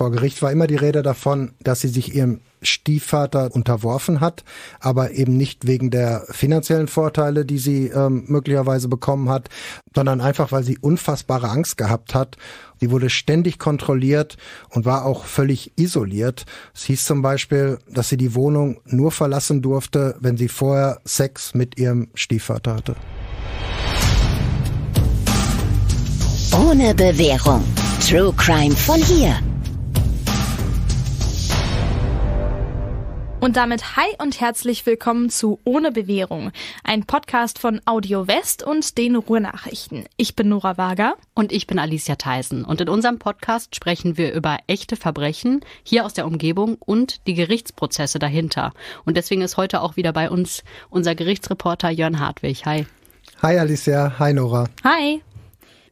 Vor Gericht war immer die Rede davon, dass sie sich ihrem Stiefvater unterworfen hat, aber eben nicht wegen der finanziellen Vorteile, die sie ähm, möglicherweise bekommen hat, sondern einfach, weil sie unfassbare Angst gehabt hat. Sie wurde ständig kontrolliert und war auch völlig isoliert. Es hieß zum Beispiel, dass sie die Wohnung nur verlassen durfte, wenn sie vorher Sex mit ihrem Stiefvater hatte. Ohne Bewährung. True Crime von hier. Und damit hi und herzlich willkommen zu Ohne Bewährung, ein Podcast von Audio West und den Ruhrnachrichten. Ich bin Nora Wager. Und ich bin Alicia Theisen. Und in unserem Podcast sprechen wir über echte Verbrechen hier aus der Umgebung und die Gerichtsprozesse dahinter. Und deswegen ist heute auch wieder bei uns unser Gerichtsreporter Jörn Hartwig. Hi. Hi Alicia. Hi Nora. Hi.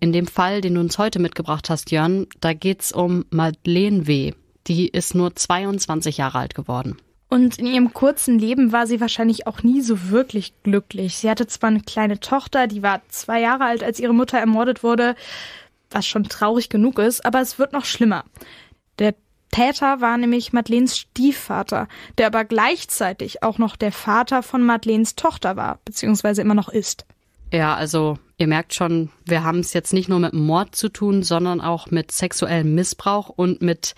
In dem Fall, den du uns heute mitgebracht hast, Jörn, da geht's um Madeleine W. Die ist nur 22 Jahre alt geworden. Und in ihrem kurzen Leben war sie wahrscheinlich auch nie so wirklich glücklich. Sie hatte zwar eine kleine Tochter, die war zwei Jahre alt, als ihre Mutter ermordet wurde, was schon traurig genug ist, aber es wird noch schlimmer. Der Täter war nämlich Madeleines Stiefvater, der aber gleichzeitig auch noch der Vater von Madeleines Tochter war, beziehungsweise immer noch ist. Ja, also ihr merkt schon, wir haben es jetzt nicht nur mit Mord zu tun, sondern auch mit sexuellem Missbrauch und mit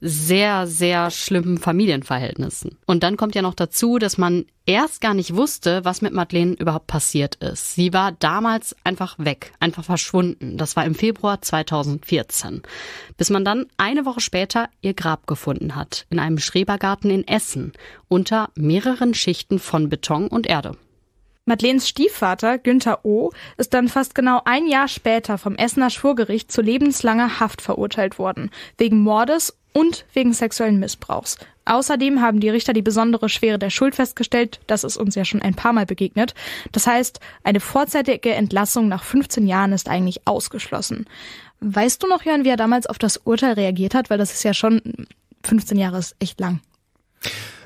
sehr, sehr schlimmen Familienverhältnissen. Und dann kommt ja noch dazu, dass man erst gar nicht wusste, was mit Madeleine überhaupt passiert ist. Sie war damals einfach weg, einfach verschwunden. Das war im Februar 2014. Bis man dann eine Woche später ihr Grab gefunden hat, in einem Schrebergarten in Essen, unter mehreren Schichten von Beton und Erde. Madeleines Stiefvater, Günther O., ist dann fast genau ein Jahr später vom Essener Schwurgericht zu lebenslanger Haft verurteilt worden, wegen Mordes und wegen sexuellen Missbrauchs. Außerdem haben die Richter die besondere Schwere der Schuld festgestellt. Das ist uns ja schon ein paar Mal begegnet. Das heißt, eine vorzeitige Entlassung nach 15 Jahren ist eigentlich ausgeschlossen. Weißt du noch, Jörn, wie er damals auf das Urteil reagiert hat? Weil das ist ja schon 15 Jahre ist echt lang.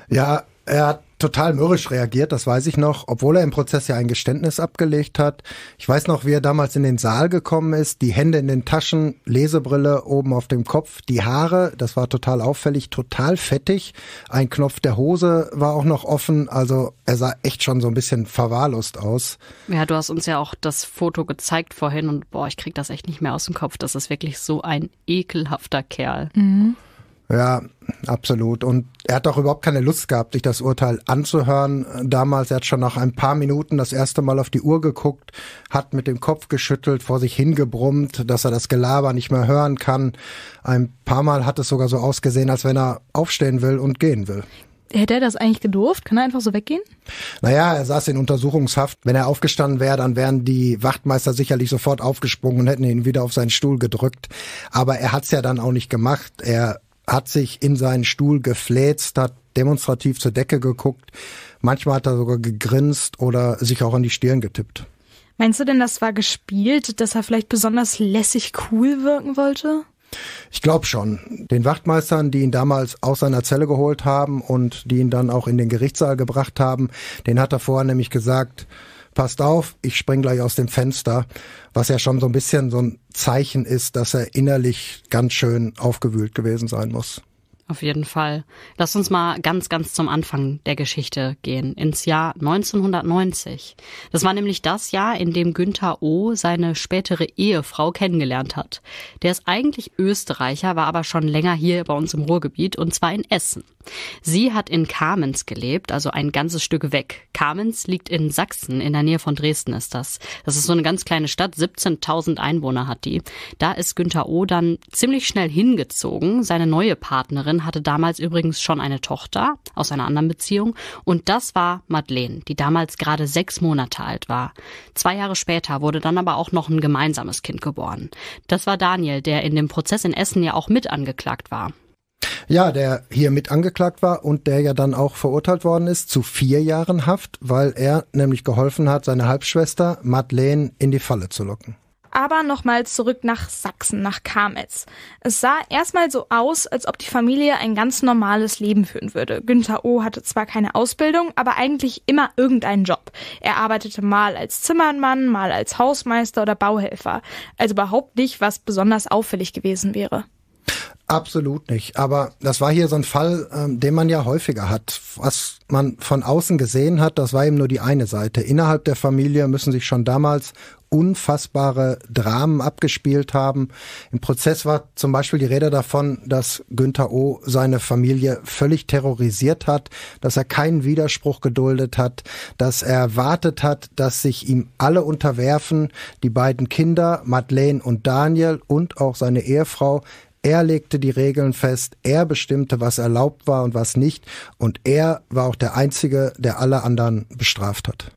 Ja, er hat total mürrisch reagiert, das weiß ich noch, obwohl er im Prozess ja ein Geständnis abgelegt hat. Ich weiß noch, wie er damals in den Saal gekommen ist, die Hände in den Taschen, Lesebrille oben auf dem Kopf, die Haare, das war total auffällig, total fettig. Ein Knopf der Hose war auch noch offen, also er sah echt schon so ein bisschen verwahrlost aus. Ja, du hast uns ja auch das Foto gezeigt vorhin und boah, ich krieg das echt nicht mehr aus dem Kopf. Das ist wirklich so ein ekelhafter Kerl. Mhm. Ja, absolut. Und er hat auch überhaupt keine Lust gehabt, sich das Urteil anzuhören. Damals, er hat schon nach ein paar Minuten das erste Mal auf die Uhr geguckt, hat mit dem Kopf geschüttelt, vor sich hingebrummt, dass er das Gelaber nicht mehr hören kann. Ein paar Mal hat es sogar so ausgesehen, als wenn er aufstehen will und gehen will. Hätte er das eigentlich gedurft? Kann er einfach so weggehen? Naja, er saß in Untersuchungshaft. Wenn er aufgestanden wäre, dann wären die Wachtmeister sicherlich sofort aufgesprungen und hätten ihn wieder auf seinen Stuhl gedrückt. Aber er hat's ja dann auch nicht gemacht. Er hat sich in seinen Stuhl gefläzt, hat demonstrativ zur Decke geguckt. Manchmal hat er sogar gegrinst oder sich auch an die Stirn getippt. Meinst du denn, das war gespielt, dass er vielleicht besonders lässig cool wirken wollte? Ich glaube schon. Den Wachtmeistern, die ihn damals aus seiner Zelle geholt haben und die ihn dann auch in den Gerichtssaal gebracht haben, den hat er vorher nämlich gesagt, passt auf, ich spring gleich aus dem Fenster, was ja schon so ein bisschen so ein Zeichen ist, dass er innerlich ganz schön aufgewühlt gewesen sein muss. Auf jeden Fall. Lass uns mal ganz, ganz zum Anfang der Geschichte gehen, ins Jahr 1990. Das war nämlich das Jahr, in dem Günther O. seine spätere Ehefrau kennengelernt hat. Der ist eigentlich Österreicher, war aber schon länger hier bei uns im Ruhrgebiet und zwar in Essen. Sie hat in Kamenz gelebt, also ein ganzes Stück weg. Kamenz liegt in Sachsen, in der Nähe von Dresden ist das. Das ist so eine ganz kleine Stadt, 17.000 Einwohner hat die. Da ist Günther O. dann ziemlich schnell hingezogen. Seine neue Partnerin hatte damals übrigens schon eine Tochter aus einer anderen Beziehung und das war Madeleine, die damals gerade sechs Monate alt war. Zwei Jahre später wurde dann aber auch noch ein gemeinsames Kind geboren. Das war Daniel, der in dem Prozess in Essen ja auch mit angeklagt war. Ja, der hier mit angeklagt war und der ja dann auch verurteilt worden ist zu vier Jahren Haft, weil er nämlich geholfen hat, seine Halbschwester Madeleine in die Falle zu locken. Aber nochmal zurück nach Sachsen, nach Kametz. Es sah erstmal so aus, als ob die Familie ein ganz normales Leben führen würde. Günther O. hatte zwar keine Ausbildung, aber eigentlich immer irgendeinen Job. Er arbeitete mal als Zimmermann, mal als Hausmeister oder Bauhelfer. Also überhaupt nicht, was besonders auffällig gewesen wäre. Absolut nicht. Aber das war hier so ein Fall, ähm, den man ja häufiger hat. Was man von außen gesehen hat, das war eben nur die eine Seite. Innerhalb der Familie müssen sich schon damals unfassbare Dramen abgespielt haben. Im Prozess war zum Beispiel die Rede davon, dass Günther O. seine Familie völlig terrorisiert hat, dass er keinen Widerspruch geduldet hat, dass er erwartet hat, dass sich ihm alle unterwerfen, die beiden Kinder, Madeleine und Daniel und auch seine Ehefrau. Er legte die Regeln fest, er bestimmte, was erlaubt war und was nicht, und er war auch der Einzige, der alle anderen bestraft hat.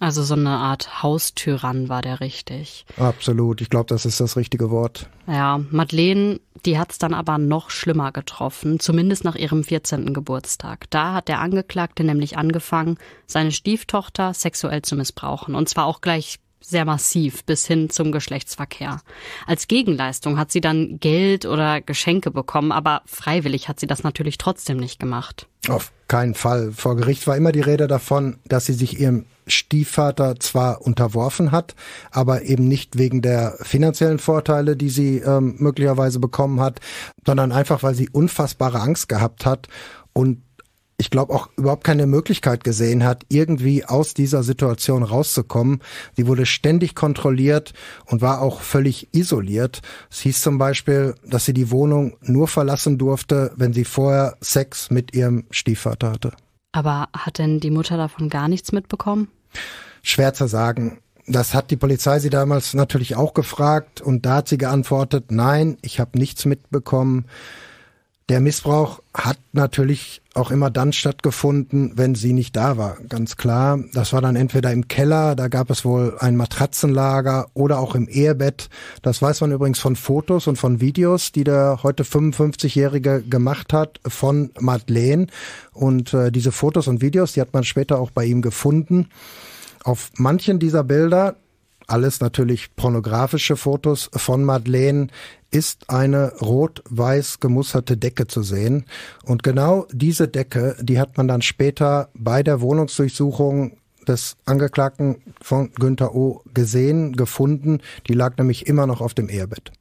Also so eine Art Haustyrann war der richtig. Absolut, ich glaube, das ist das richtige Wort. Ja, Madeleine, die hat's dann aber noch schlimmer getroffen, zumindest nach ihrem 14. Geburtstag. Da hat der Angeklagte nämlich angefangen, seine Stieftochter sexuell zu missbrauchen, und zwar auch gleich sehr massiv bis hin zum Geschlechtsverkehr. Als Gegenleistung hat sie dann Geld oder Geschenke bekommen, aber freiwillig hat sie das natürlich trotzdem nicht gemacht. Auf keinen Fall. Vor Gericht war immer die Rede davon, dass sie sich ihrem Stiefvater zwar unterworfen hat, aber eben nicht wegen der finanziellen Vorteile, die sie ähm, möglicherweise bekommen hat, sondern einfach, weil sie unfassbare Angst gehabt hat und ich glaube, auch überhaupt keine Möglichkeit gesehen hat, irgendwie aus dieser Situation rauszukommen. Sie wurde ständig kontrolliert und war auch völlig isoliert. Es hieß zum Beispiel, dass sie die Wohnung nur verlassen durfte, wenn sie vorher Sex mit ihrem Stiefvater hatte. Aber hat denn die Mutter davon gar nichts mitbekommen? Schwer zu sagen. Das hat die Polizei sie damals natürlich auch gefragt und da hat sie geantwortet, nein, ich habe nichts mitbekommen der Missbrauch hat natürlich auch immer dann stattgefunden, wenn sie nicht da war, ganz klar. Das war dann entweder im Keller, da gab es wohl ein Matratzenlager oder auch im Ehebett. Das weiß man übrigens von Fotos und von Videos, die der heute 55-Jährige gemacht hat von Madeleine. Und äh, diese Fotos und Videos, die hat man später auch bei ihm gefunden. Auf manchen dieser Bilder, alles natürlich pornografische Fotos von Madeleine, ist eine rot-weiß gemusterte Decke zu sehen. Und genau diese Decke, die hat man dann später bei der Wohnungsdurchsuchung des Angeklagten von Günther O. gesehen, gefunden. Die lag nämlich immer noch auf dem Ehebett.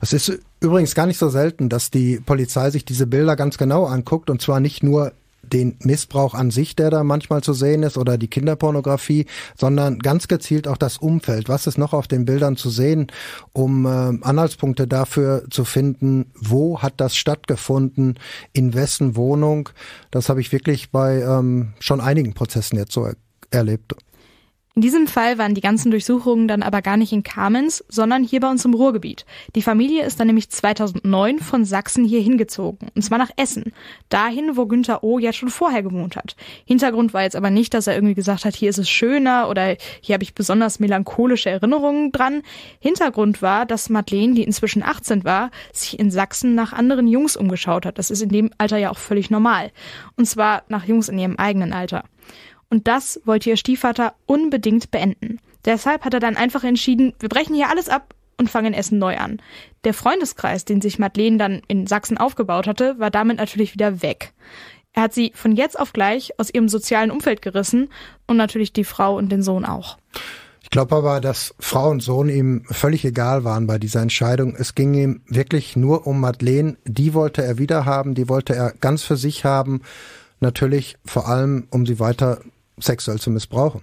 Es ist übrigens gar nicht so selten, dass die Polizei sich diese Bilder ganz genau anguckt und zwar nicht nur den Missbrauch an sich, der da manchmal zu sehen ist, oder die Kinderpornografie, sondern ganz gezielt auch das Umfeld. Was ist noch auf den Bildern zu sehen, um äh, Anhaltspunkte dafür zu finden, wo hat das stattgefunden, in wessen Wohnung? Das habe ich wirklich bei ähm, schon einigen Prozessen jetzt so er erlebt. In diesem Fall waren die ganzen Durchsuchungen dann aber gar nicht in Kamenz, sondern hier bei uns im Ruhrgebiet. Die Familie ist dann nämlich 2009 von Sachsen hier hingezogen, und zwar nach Essen, dahin, wo Günther O. ja schon vorher gewohnt hat. Hintergrund war jetzt aber nicht, dass er irgendwie gesagt hat, hier ist es schöner oder hier habe ich besonders melancholische Erinnerungen dran. Hintergrund war, dass Madeleine, die inzwischen 18 war, sich in Sachsen nach anderen Jungs umgeschaut hat. Das ist in dem Alter ja auch völlig normal. Und zwar nach Jungs in ihrem eigenen Alter. Und das wollte ihr Stiefvater unbedingt beenden. Deshalb hat er dann einfach entschieden, wir brechen hier alles ab und fangen Essen neu an. Der Freundeskreis, den sich Madeleine dann in Sachsen aufgebaut hatte, war damit natürlich wieder weg. Er hat sie von jetzt auf gleich aus ihrem sozialen Umfeld gerissen und natürlich die Frau und den Sohn auch. Ich glaube aber, dass Frau und Sohn ihm völlig egal waren bei dieser Entscheidung. Es ging ihm wirklich nur um Madeleine. Die wollte er wieder haben, die wollte er ganz für sich haben. Natürlich vor allem, um sie weiter sexuell zu missbrauchen.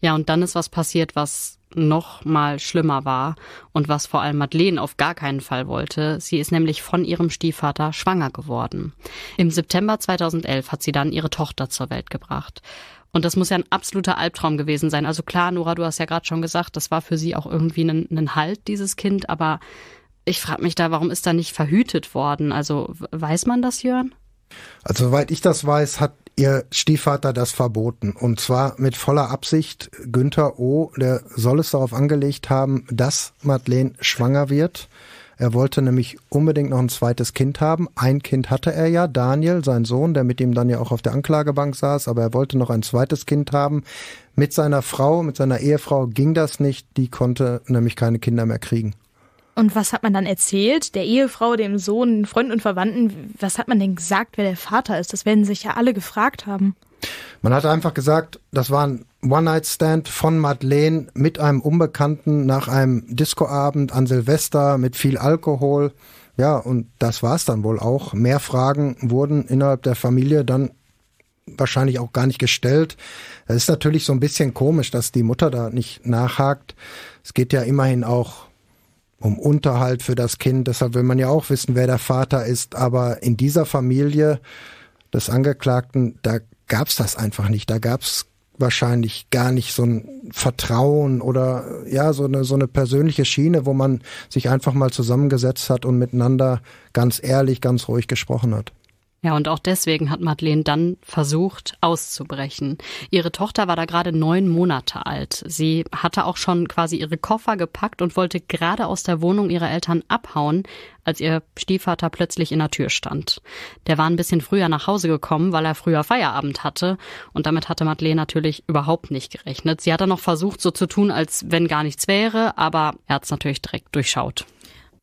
Ja, und dann ist was passiert, was noch mal schlimmer war und was vor allem Madeleine auf gar keinen Fall wollte. Sie ist nämlich von ihrem Stiefvater schwanger geworden. Im September 2011 hat sie dann ihre Tochter zur Welt gebracht. Und das muss ja ein absoluter Albtraum gewesen sein. Also klar, Nora, du hast ja gerade schon gesagt, das war für sie auch irgendwie ein, ein Halt, dieses Kind. Aber ich frage mich da, warum ist da nicht verhütet worden? Also weiß man das, Jörn? Also soweit ich das weiß, hat ihr Stiefvater das verboten. Und zwar mit voller Absicht. Günther O., der soll es darauf angelegt haben, dass Madeleine schwanger wird. Er wollte nämlich unbedingt noch ein zweites Kind haben. Ein Kind hatte er ja, Daniel, sein Sohn, der mit ihm dann ja auch auf der Anklagebank saß, aber er wollte noch ein zweites Kind haben. Mit seiner Frau, mit seiner Ehefrau ging das nicht, die konnte nämlich keine Kinder mehr kriegen. Und was hat man dann erzählt? Der Ehefrau, dem Sohn, Freunden und Verwandten, was hat man denn gesagt, wer der Vater ist? Das werden sich ja alle gefragt haben. Man hat einfach gesagt, das war ein One-Night-Stand von Madeleine mit einem Unbekannten nach einem Discoabend an Silvester mit viel Alkohol. Ja, und das war's dann wohl auch. Mehr Fragen wurden innerhalb der Familie dann wahrscheinlich auch gar nicht gestellt. Es ist natürlich so ein bisschen komisch, dass die Mutter da nicht nachhakt. Es geht ja immerhin auch um Unterhalt für das Kind. Deshalb will man ja auch wissen, wer der Vater ist. Aber in dieser Familie des Angeklagten, da gab's das einfach nicht. Da gab's wahrscheinlich gar nicht so ein Vertrauen oder ja, so eine, so eine persönliche Schiene, wo man sich einfach mal zusammengesetzt hat und miteinander ganz ehrlich, ganz ruhig gesprochen hat. Ja, und auch deswegen hat Madeleine dann versucht, auszubrechen. Ihre Tochter war da gerade neun Monate alt. Sie hatte auch schon quasi ihre Koffer gepackt und wollte gerade aus der Wohnung ihrer Eltern abhauen, als ihr Stiefvater plötzlich in der Tür stand. Der war ein bisschen früher nach Hause gekommen, weil er früher Feierabend hatte. Und damit hatte Madeleine natürlich überhaupt nicht gerechnet. Sie hat dann noch versucht, so zu tun, als wenn gar nichts wäre, aber er hat es natürlich direkt durchschaut.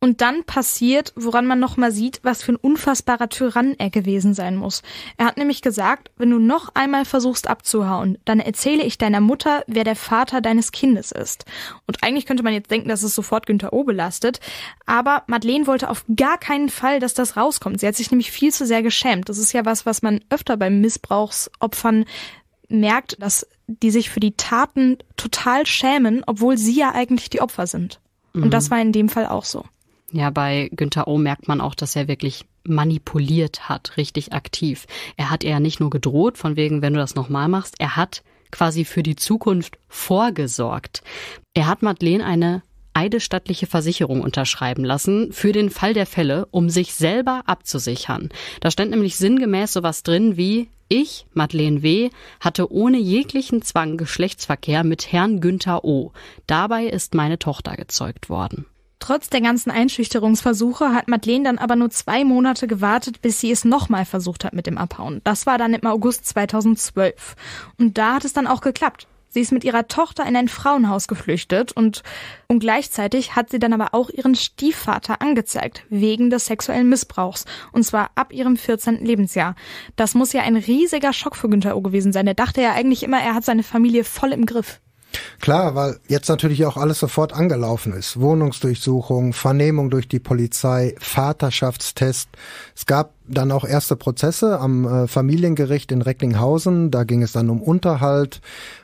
Und dann passiert, woran man nochmal sieht, was für ein unfassbarer Tyrann er gewesen sein muss. Er hat nämlich gesagt, wenn du noch einmal versuchst abzuhauen, dann erzähle ich deiner Mutter, wer der Vater deines Kindes ist. Und eigentlich könnte man jetzt denken, dass es sofort Günther O belastet. Aber Madeleine wollte auf gar keinen Fall, dass das rauskommt. Sie hat sich nämlich viel zu sehr geschämt. Das ist ja was, was man öfter bei Missbrauchsopfern merkt, dass die sich für die Taten total schämen, obwohl sie ja eigentlich die Opfer sind. Mhm. Und das war in dem Fall auch so. Ja, bei Günther O merkt man auch, dass er wirklich manipuliert hat, richtig aktiv. Er hat eher nicht nur gedroht, von wegen, wenn du das nochmal machst, er hat quasi für die Zukunft vorgesorgt. Er hat Madeleine eine eidesstattliche Versicherung unterschreiben lassen für den Fall der Fälle, um sich selber abzusichern. Da stand nämlich sinngemäß sowas drin wie ich, Madeleine W., hatte ohne jeglichen Zwang Geschlechtsverkehr mit Herrn Günther O. Dabei ist meine Tochter gezeugt worden. Trotz der ganzen Einschüchterungsversuche hat Madeleine dann aber nur zwei Monate gewartet, bis sie es nochmal versucht hat mit dem Abhauen. Das war dann im August 2012. Und da hat es dann auch geklappt. Sie ist mit ihrer Tochter in ein Frauenhaus geflüchtet und, und gleichzeitig hat sie dann aber auch ihren Stiefvater angezeigt, wegen des sexuellen Missbrauchs, und zwar ab ihrem 14. Lebensjahr. Das muss ja ein riesiger Schock für Günther O gewesen sein. Er dachte ja eigentlich immer, er hat seine Familie voll im Griff. Klar, weil jetzt natürlich auch alles sofort angelaufen ist. Wohnungsdurchsuchung, Vernehmung durch die Polizei, Vaterschaftstest. Es gab dann auch erste Prozesse am äh, Familiengericht in Recklinghausen. Da ging es dann um Unterhalt.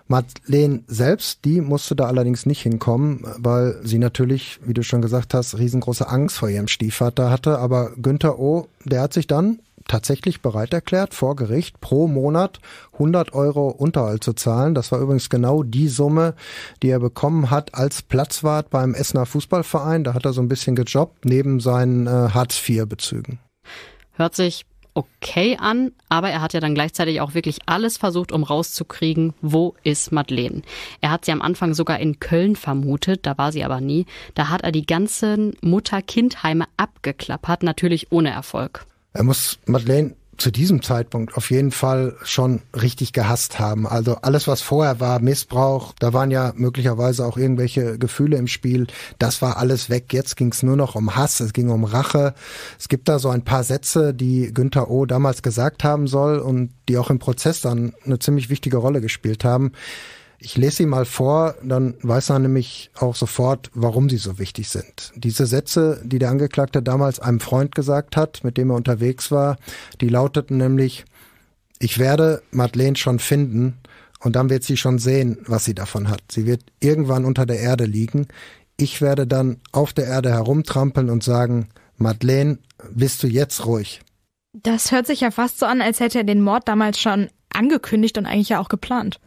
Madeleine selbst, die musste da allerdings nicht hinkommen, weil sie natürlich, wie du schon gesagt hast, riesengroße Angst vor ihrem Stiefvater hatte. Aber Günther O., der hat sich dann tatsächlich bereit erklärt, vor Gericht pro Monat 100 Euro Unterhalt zu zahlen. Das war übrigens genau die Summe, die er bekommen hat als Platzwart beim Essener Fußballverein. Da hat er so ein bisschen gejobbt, neben seinen äh, Hartz-IV-Bezügen. Hört sich okay an, aber er hat ja dann gleichzeitig auch wirklich alles versucht, um rauszukriegen, wo ist Madeleine. Er hat sie am Anfang sogar in Köln vermutet, da war sie aber nie. Da hat er die ganzen mutter kindheime abgeklappert, natürlich ohne Erfolg. Er muss Madeleine zu diesem Zeitpunkt auf jeden Fall schon richtig gehasst haben. Also alles, was vorher war, Missbrauch, da waren ja möglicherweise auch irgendwelche Gefühle im Spiel, das war alles weg. Jetzt ging es nur noch um Hass, es ging um Rache. Es gibt da so ein paar Sätze, die Günther O. damals gesagt haben soll und die auch im Prozess dann eine ziemlich wichtige Rolle gespielt haben. Ich lese sie mal vor, dann weiß er nämlich auch sofort, warum sie so wichtig sind. Diese Sätze, die der Angeklagte damals einem Freund gesagt hat, mit dem er unterwegs war, die lauteten nämlich, ich werde Madeleine schon finden und dann wird sie schon sehen, was sie davon hat. Sie wird irgendwann unter der Erde liegen. Ich werde dann auf der Erde herumtrampeln und sagen, Madeleine, bist du jetzt ruhig? Das hört sich ja fast so an, als hätte er den Mord damals schon angekündigt und eigentlich ja auch geplant.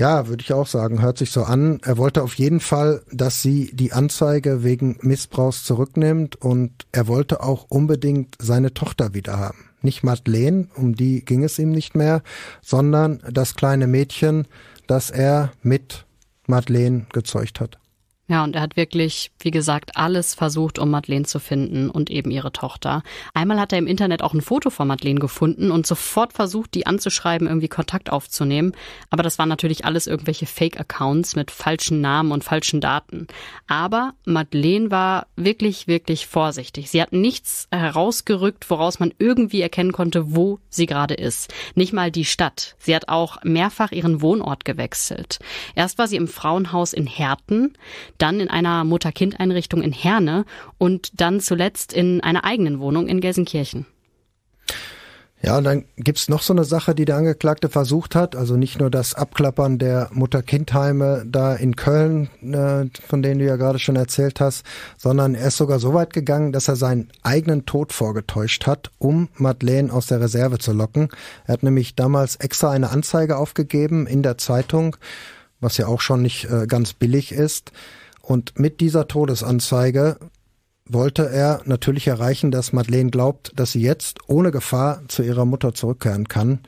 Ja, würde ich auch sagen, hört sich so an. Er wollte auf jeden Fall, dass sie die Anzeige wegen Missbrauchs zurücknimmt und er wollte auch unbedingt seine Tochter wieder haben. Nicht Madeleine, um die ging es ihm nicht mehr, sondern das kleine Mädchen, das er mit Madeleine gezeugt hat. Ja, und er hat wirklich, wie gesagt, alles versucht, um Madeleine zu finden und eben ihre Tochter. Einmal hat er im Internet auch ein Foto von Madeleine gefunden und sofort versucht, die anzuschreiben, irgendwie Kontakt aufzunehmen. Aber das waren natürlich alles irgendwelche Fake-Accounts mit falschen Namen und falschen Daten. Aber Madeleine war wirklich, wirklich vorsichtig. Sie hat nichts herausgerückt, woraus man irgendwie erkennen konnte, wo sie gerade ist. Nicht mal die Stadt. Sie hat auch mehrfach ihren Wohnort gewechselt. Erst war sie im Frauenhaus in Herten dann in einer Mutter-Kind-Einrichtung in Herne und dann zuletzt in einer eigenen Wohnung in Gelsenkirchen. Ja, und dann gibt's noch so eine Sache, die der Angeklagte versucht hat. Also nicht nur das Abklappern der Mutter-Kind-Heime da in Köln, äh, von denen du ja gerade schon erzählt hast, sondern er ist sogar so weit gegangen, dass er seinen eigenen Tod vorgetäuscht hat, um Madeleine aus der Reserve zu locken. Er hat nämlich damals extra eine Anzeige aufgegeben in der Zeitung, was ja auch schon nicht äh, ganz billig ist. Und mit dieser Todesanzeige wollte er natürlich erreichen, dass Madeleine glaubt, dass sie jetzt ohne Gefahr zu ihrer Mutter zurückkehren kann.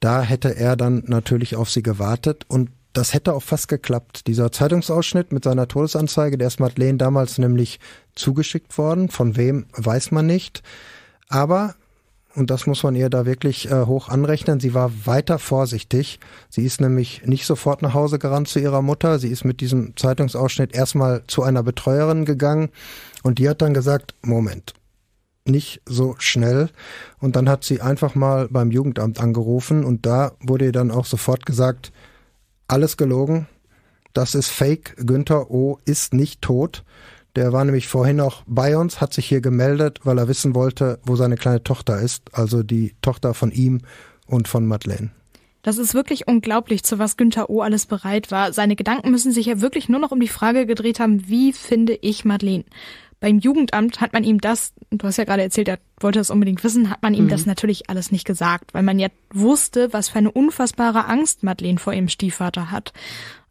Da hätte er dann natürlich auf sie gewartet und das hätte auch fast geklappt. Dieser Zeitungsausschnitt mit seiner Todesanzeige, der ist Madeleine damals nämlich zugeschickt worden. Von wem weiß man nicht. Aber und das muss man ihr da wirklich äh, hoch anrechnen. Sie war weiter vorsichtig. Sie ist nämlich nicht sofort nach Hause gerannt zu ihrer Mutter. Sie ist mit diesem Zeitungsausschnitt erstmal zu einer Betreuerin gegangen und die hat dann gesagt, Moment, nicht so schnell. Und dann hat sie einfach mal beim Jugendamt angerufen und da wurde ihr dann auch sofort gesagt, alles gelogen, das ist Fake, Günther O ist nicht tot. Der war nämlich vorhin auch bei uns, hat sich hier gemeldet, weil er wissen wollte, wo seine kleine Tochter ist, also die Tochter von ihm und von Madeleine. Das ist wirklich unglaublich, zu was Günther O. alles bereit war. Seine Gedanken müssen sich ja wirklich nur noch um die Frage gedreht haben, wie finde ich Madeleine? Beim Jugendamt hat man ihm das, du hast ja gerade erzählt, er wollte das unbedingt wissen, hat man ihm mhm. das natürlich alles nicht gesagt, weil man ja wusste, was für eine unfassbare Angst Madeleine vor ihrem Stiefvater hat.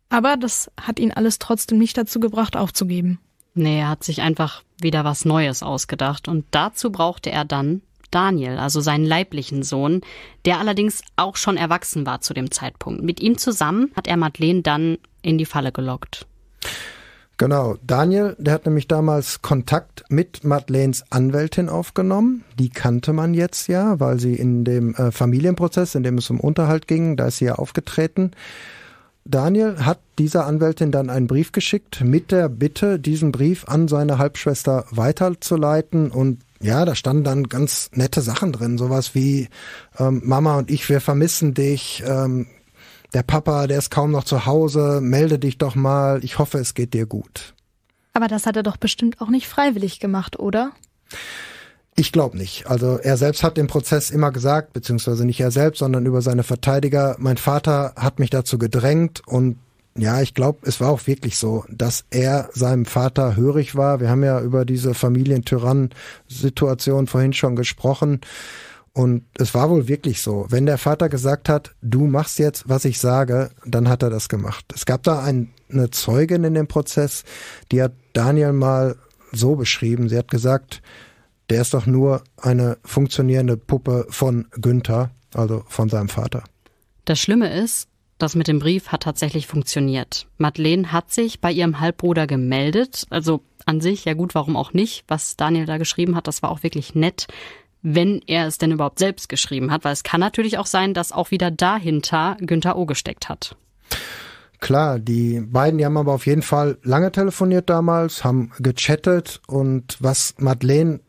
Aber das hat ihn alles trotzdem nicht dazu gebracht, aufzugeben. Nee, er hat sich einfach wieder was Neues ausgedacht und dazu brauchte er dann Daniel, also seinen leiblichen Sohn, der allerdings auch schon erwachsen war zu dem Zeitpunkt. Mit ihm zusammen hat er Madeleine dann in die Falle gelockt. Genau, Daniel, der hat nämlich damals Kontakt mit Madeleines Anwältin aufgenommen. Die kannte man jetzt ja, weil sie in dem äh, Familienprozess, in dem es um Unterhalt ging, da ist sie ja aufgetreten. Daniel hat dieser Anwältin dann einen Brief geschickt mit der Bitte, diesen Brief an seine Halbschwester weiterzuleiten und ja, da standen dann ganz nette Sachen drin, sowas wie ähm, Mama und ich, wir vermissen dich, ähm, der Papa, der ist kaum noch zu Hause, melde dich doch mal, ich hoffe, es geht dir gut. Aber das hat er doch bestimmt auch nicht freiwillig gemacht, oder? Ich glaube nicht. Also er selbst hat den Prozess immer gesagt, beziehungsweise nicht er selbst, sondern über seine Verteidiger, mein Vater hat mich dazu gedrängt und ja, ich glaube, es war auch wirklich so, dass er seinem Vater hörig war. Wir haben ja über diese Familientyrann-Situation vorhin schon gesprochen. Und es war wohl wirklich so. Wenn der Vater gesagt hat, du machst jetzt, was ich sage, dann hat er das gemacht. Es gab da ein, eine Zeugin in dem Prozess, die hat Daniel mal so beschrieben. Sie hat gesagt, der ist doch nur eine funktionierende Puppe von Günther, also von seinem Vater. Das Schlimme ist, das mit dem Brief hat tatsächlich funktioniert. Madeleine hat sich bei ihrem Halbbruder gemeldet. Also an sich, ja gut, warum auch nicht? Was Daniel da geschrieben hat, das war auch wirklich nett, wenn er es denn überhaupt selbst geschrieben hat, weil es kann natürlich auch sein, dass auch wieder dahinter Günther O gesteckt hat. Klar, die beiden, die haben aber auf jeden Fall lange telefoniert damals, haben gechattet und was Madeleine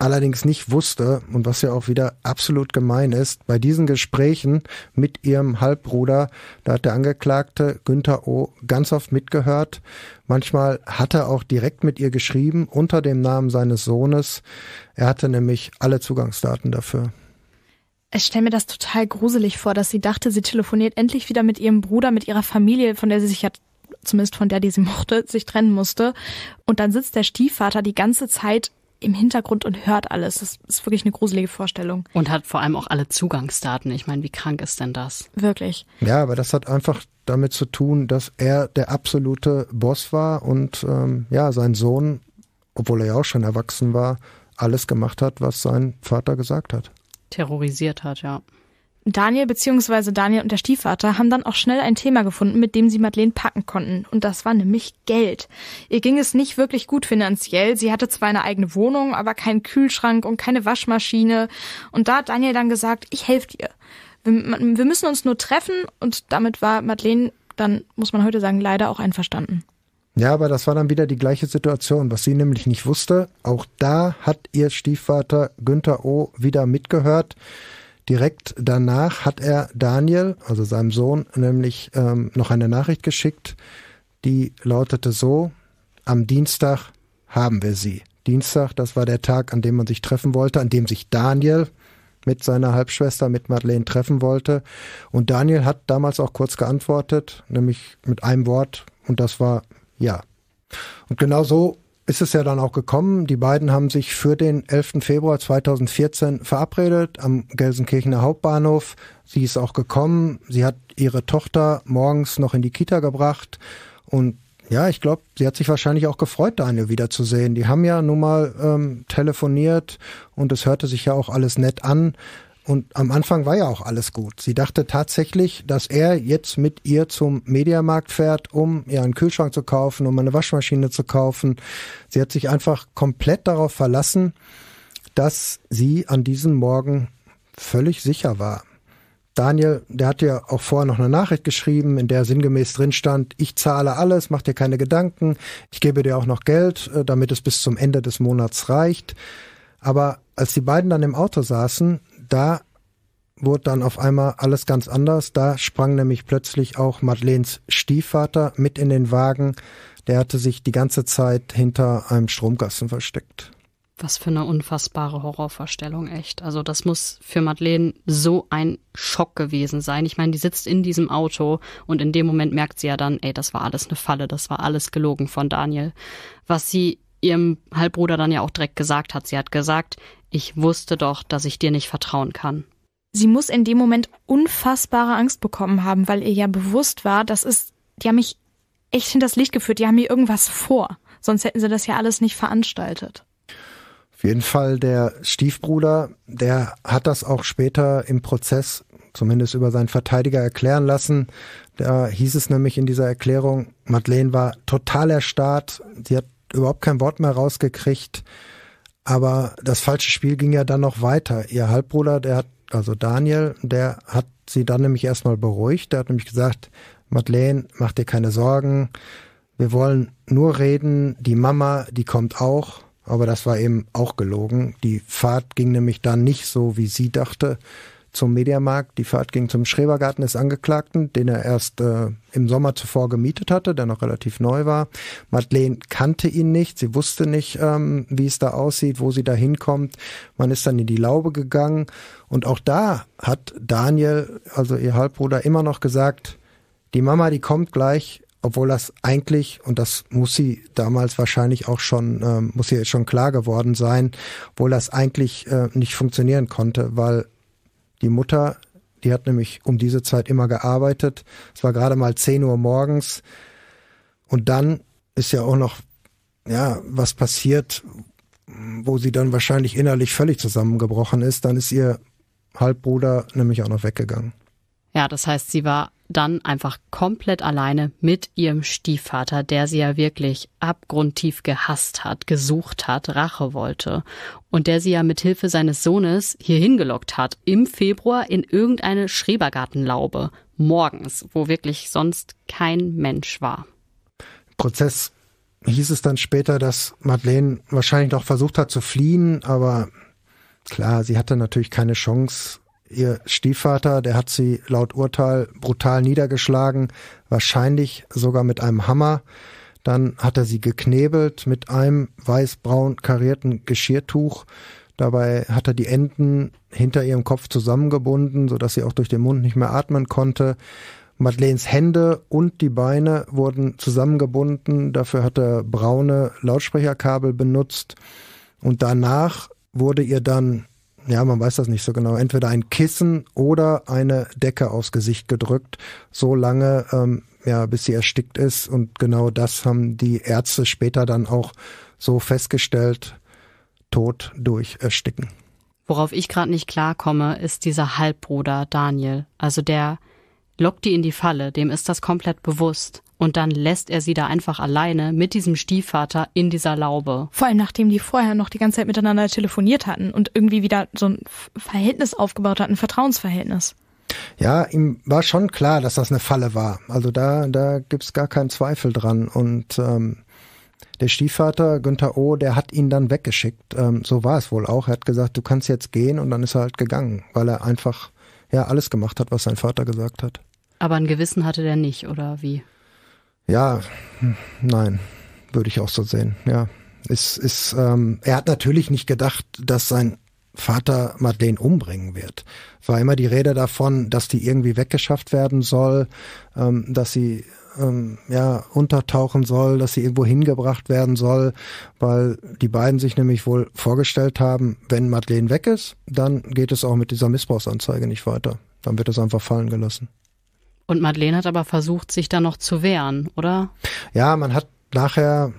allerdings nicht wusste und was ja auch wieder absolut gemein ist, bei diesen Gesprächen mit ihrem Halbbruder, da hat der Angeklagte Günther O. ganz oft mitgehört. Manchmal hat er auch direkt mit ihr geschrieben unter dem Namen seines Sohnes. Er hatte nämlich alle Zugangsdaten dafür. Ich stelle mir das total gruselig vor, dass sie dachte, sie telefoniert endlich wieder mit ihrem Bruder, mit ihrer Familie, von der sie sich ja zumindest von der, die sie mochte, sich trennen musste. Und dann sitzt der Stiefvater die ganze Zeit im Hintergrund und hört alles. Das ist wirklich eine gruselige Vorstellung. Und hat vor allem auch alle Zugangsdaten. Ich meine, wie krank ist denn das? Wirklich. Ja, aber das hat einfach damit zu tun, dass er der absolute Boss war und ähm, ja, sein Sohn, obwohl er ja auch schon erwachsen war, alles gemacht hat, was sein Vater gesagt hat. Terrorisiert hat, ja. Daniel bzw. Daniel und der Stiefvater haben dann auch schnell ein Thema gefunden, mit dem sie Madeleine packen konnten. Und das war nämlich Geld. Ihr ging es nicht wirklich gut finanziell. Sie hatte zwar eine eigene Wohnung, aber keinen Kühlschrank und keine Waschmaschine. Und da hat Daniel dann gesagt, ich helfe dir. Wir, wir müssen uns nur treffen. Und damit war Madeleine dann, muss man heute sagen, leider auch einverstanden. Ja, aber das war dann wieder die gleiche Situation, was sie nämlich nicht wusste. Auch da hat ihr Stiefvater Günther O. wieder mitgehört. Direkt danach hat er Daniel, also seinem Sohn, nämlich ähm, noch eine Nachricht geschickt, die lautete so, am Dienstag haben wir sie. Dienstag, das war der Tag, an dem man sich treffen wollte, an dem sich Daniel mit seiner Halbschwester, mit Madeleine treffen wollte. Und Daniel hat damals auch kurz geantwortet, nämlich mit einem Wort, und das war ja. Und genau so ist es ja dann auch gekommen. Die beiden haben sich für den 11. Februar 2014 verabredet am Gelsenkirchener Hauptbahnhof. Sie ist auch gekommen. Sie hat ihre Tochter morgens noch in die Kita gebracht und ja, ich glaube, sie hat sich wahrscheinlich auch gefreut, Daniel wiederzusehen. Die haben ja nun mal ähm, telefoniert und es hörte sich ja auch alles nett an. Und am Anfang war ja auch alles gut. Sie dachte tatsächlich, dass er jetzt mit ihr zum Mediamarkt fährt, um ihr einen Kühlschrank zu kaufen, um eine Waschmaschine zu kaufen. Sie hat sich einfach komplett darauf verlassen, dass sie an diesem Morgen völlig sicher war. Daniel, der hat ja auch vorher noch eine Nachricht geschrieben, in der sinngemäß drin stand, ich zahle alles, mach dir keine Gedanken, ich gebe dir auch noch Geld, äh, damit es bis zum Ende des Monats reicht. Aber als die beiden dann im Auto saßen, da wurde dann auf einmal alles ganz anders. Da sprang nämlich plötzlich auch Madeleines Stiefvater mit in den Wagen. Der hatte sich die ganze Zeit hinter einem Stromkasten versteckt. Was für eine unfassbare Horrorvorstellung, echt. Also das muss für Madeleine so ein Schock gewesen sein. Ich meine, die sitzt in diesem Auto und in dem Moment merkt sie ja dann, ey, das war alles eine Falle, das war alles gelogen von Daniel. Was sie ihrem Halbbruder dann ja auch direkt gesagt hat. Sie hat gesagt, ich wusste doch, dass ich dir nicht vertrauen kann. Sie muss in dem Moment unfassbare Angst bekommen haben, weil ihr ja bewusst war, das ist, die haben mich echt hinters Licht geführt, die haben mir irgendwas vor. Sonst hätten sie das ja alles nicht veranstaltet. Auf jeden Fall der Stiefbruder, der hat das auch später im Prozess zumindest über seinen Verteidiger erklären lassen. Da hieß es nämlich in dieser Erklärung, Madeleine war total erstarrt, sie hat überhaupt kein Wort mehr rausgekriegt. Aber das falsche Spiel ging ja dann noch weiter. Ihr Halbbruder, der hat, also Daniel, der hat sie dann nämlich erstmal beruhigt. Der hat nämlich gesagt, Madeleine, mach dir keine Sorgen. Wir wollen nur reden. Die Mama, die kommt auch. Aber das war eben auch gelogen. Die Fahrt ging nämlich dann nicht so, wie sie dachte, zum Mediamarkt. Die Fahrt ging zum Schrebergarten des Angeklagten, den er erst äh, im Sommer zuvor gemietet hatte, der noch relativ neu war. Madeleine kannte ihn nicht, sie wusste nicht, ähm, wie es da aussieht, wo sie da hinkommt. Man ist dann in die Laube gegangen und auch da hat Daniel, also ihr Halbbruder, immer noch gesagt, die Mama, die kommt gleich, obwohl das eigentlich, und das muss sie damals wahrscheinlich auch schon, äh, muss sie jetzt schon klar geworden sein, obwohl das eigentlich äh, nicht funktionieren konnte, weil die Mutter, die hat nämlich um diese Zeit immer gearbeitet. Es war gerade mal 10 Uhr morgens. Und dann ist ja auch noch, ja, was passiert, wo sie dann wahrscheinlich innerlich völlig zusammengebrochen ist. Dann ist ihr Halbbruder nämlich auch noch weggegangen. Ja, das heißt, sie war dann einfach komplett alleine mit ihrem Stiefvater, der sie ja wirklich abgrundtief gehasst hat, gesucht hat, Rache wollte und der sie ja mit Hilfe seines Sohnes hierhin gelockt hat im Februar in irgendeine Schrebergartenlaube morgens, wo wirklich sonst kein Mensch war. Prozess hieß es dann später, dass Madeleine wahrscheinlich noch versucht hat zu fliehen, aber klar, sie hatte natürlich keine Chance ihr Stiefvater, der hat sie laut Urteil brutal niedergeschlagen, wahrscheinlich sogar mit einem Hammer. Dann hat er sie geknebelt mit einem weißbraun karierten Geschirrtuch. Dabei hat er die Enden hinter ihrem Kopf zusammengebunden, sodass sie auch durch den Mund nicht mehr atmen konnte. Madeleines Hände und die Beine wurden zusammengebunden. Dafür hat er braune Lautsprecherkabel benutzt. Und danach wurde ihr dann ja, man weiß das nicht so genau, entweder ein Kissen oder eine Decke aufs Gesicht gedrückt, so lange, ähm, ja, bis sie erstickt ist. Und genau das haben die Ärzte später dann auch so festgestellt, Tod durch Ersticken. Worauf ich gerade nicht klarkomme, ist dieser Halbbruder Daniel. Also der lockt die in die Falle, dem ist das komplett bewusst und dann lässt er sie da einfach alleine mit diesem Stiefvater in dieser Laube. Vor allem nachdem die vorher noch die ganze Zeit miteinander telefoniert hatten und irgendwie wieder so ein Verhältnis aufgebaut hatten, ein Vertrauensverhältnis. Ja, ihm war schon klar, dass das eine Falle war. Also da, da gibt's gar keinen Zweifel dran. Und ähm, der Stiefvater, Günther O., der hat ihn dann weggeschickt. Ähm, so war es wohl auch. Er hat gesagt, du kannst jetzt gehen und dann ist er halt gegangen, weil er einfach ja alles gemacht hat, was sein Vater gesagt hat. Aber ein Gewissen hatte der nicht, oder wie? Ja, nein, würde ich auch so sehen. Ja, es ist, ähm, er hat natürlich nicht gedacht, dass sein Vater Madeleine umbringen wird. Es war immer die Rede davon, dass die irgendwie weggeschafft werden soll, ähm, dass sie ähm, ja untertauchen soll, dass sie irgendwo hingebracht werden soll, weil die beiden sich nämlich wohl vorgestellt haben, wenn Madeleine weg ist, dann geht es auch mit dieser Missbrauchsanzeige nicht weiter. Dann wird es einfach fallen gelassen. Und Madeleine hat aber versucht, sich da noch zu wehren, oder? Ja, man hat nachher,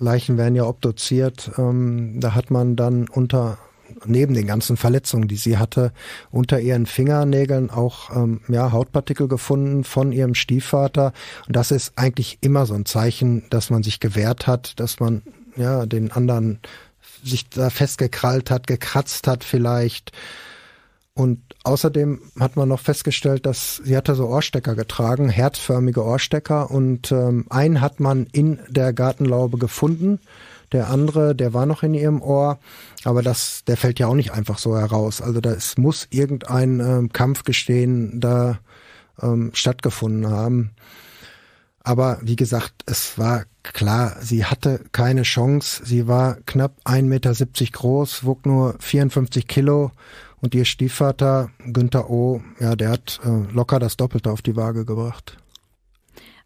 Leichen werden ja obduziert, ähm, da hat man dann unter neben den ganzen Verletzungen, die sie hatte, unter ihren Fingernägeln auch ähm, ja, Hautpartikel gefunden von ihrem Stiefvater. Und das ist eigentlich immer so ein Zeichen, dass man sich gewehrt hat, dass man ja den anderen sich da festgekrallt hat, gekratzt hat vielleicht. Und außerdem hat man noch festgestellt, dass sie hatte so Ohrstecker getragen, herzförmige Ohrstecker. Und ähm, einen hat man in der Gartenlaube gefunden. Der andere, der war noch in ihrem Ohr, aber das, der fällt ja auch nicht einfach so heraus. Also da es muss irgendein ähm, Kampf gestehen da ähm, stattgefunden haben. Aber wie gesagt, es war klar, sie hatte keine Chance. Sie war knapp 1,70 Meter groß, wog nur 54 Kilo und ihr Stiefvater Günther O., ja, der hat äh, locker das Doppelte auf die Waage gebracht.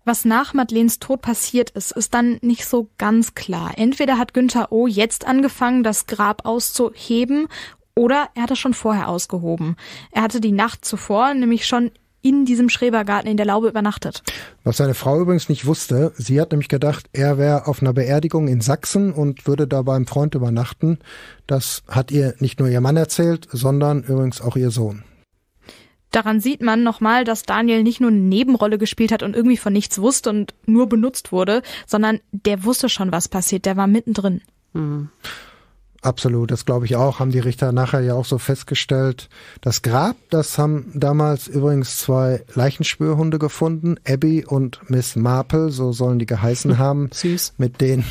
Was nach Madeleines Tod passiert ist, ist dann nicht so ganz klar. Entweder hat Günther O. jetzt angefangen, das Grab auszuheben, oder er hat es schon vorher ausgehoben. Er hatte die Nacht zuvor nämlich schon in diesem Schrebergarten in der Laube übernachtet. Was seine Frau übrigens nicht wusste, sie hat nämlich gedacht, er wäre auf einer Beerdigung in Sachsen und würde da beim Freund übernachten. Das hat ihr nicht nur ihr Mann erzählt, sondern übrigens auch ihr Sohn. Daran sieht man nochmal, dass Daniel nicht nur eine Nebenrolle gespielt hat und irgendwie von nichts wusste und nur benutzt wurde, sondern der wusste schon, was passiert, der war mittendrin. Mhm. Absolut, das glaube ich auch, haben die Richter nachher ja auch so festgestellt. Das Grab, das haben damals übrigens zwei Leichenspürhunde gefunden, Abby und Miss Marple, so sollen die geheißen haben. Süß. Mit denen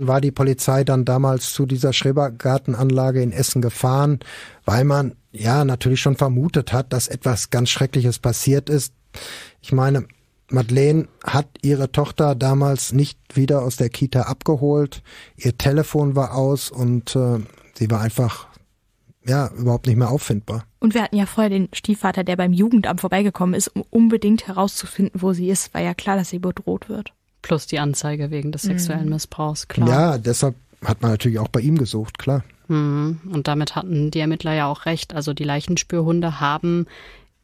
war die Polizei dann damals zu dieser Schrebergartenanlage in Essen gefahren, weil man ja natürlich schon vermutet hat, dass etwas ganz Schreckliches passiert ist. Ich meine, Madeleine hat ihre Tochter damals nicht wieder aus der Kita abgeholt. Ihr Telefon war aus und äh, sie war einfach ja überhaupt nicht mehr auffindbar. Und wir hatten ja vorher den Stiefvater, der beim Jugendamt vorbeigekommen ist, um unbedingt herauszufinden, wo sie ist. War ja klar, dass sie bedroht wird. Plus die Anzeige wegen des mhm. sexuellen Missbrauchs, klar. Ja, deshalb hat man natürlich auch bei ihm gesucht, klar. Mhm. Und damit hatten die Ermittler ja auch recht. Also die Leichenspürhunde haben